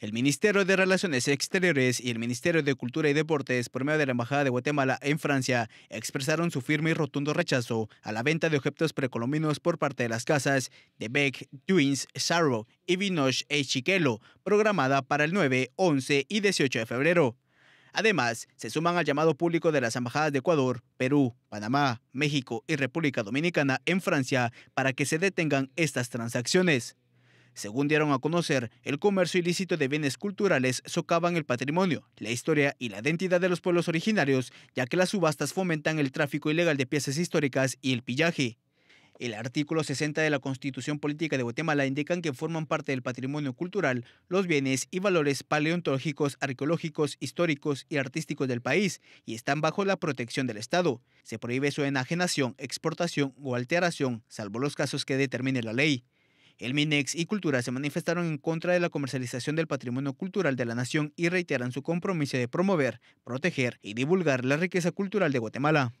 El Ministerio de Relaciones Exteriores y el Ministerio de Cultura y Deportes, por medio de la Embajada de Guatemala en Francia, expresaron su firme y rotundo rechazo a la venta de objetos precolombinos por parte de las casas de Beck, Twins, Sarro y Vinoche e Chiquelo, programada para el 9, 11 y 18 de febrero. Además, se suman al llamado público de las embajadas de Ecuador, Perú, Panamá, México y República Dominicana en Francia para que se detengan estas transacciones. Según dieron a conocer, el comercio ilícito de bienes culturales socavan el patrimonio, la historia y la identidad de los pueblos originarios, ya que las subastas fomentan el tráfico ilegal de piezas históricas y el pillaje. El artículo 60 de la Constitución Política de Guatemala indican que forman parte del patrimonio cultural los bienes y valores paleontológicos, arqueológicos, históricos y artísticos del país y están bajo la protección del Estado. Se prohíbe su enajenación, exportación o alteración, salvo los casos que determine la ley. El MINEX y Cultura se manifestaron en contra de la comercialización del patrimonio cultural de la nación y reiteran su compromiso de promover, proteger y divulgar la riqueza cultural de Guatemala.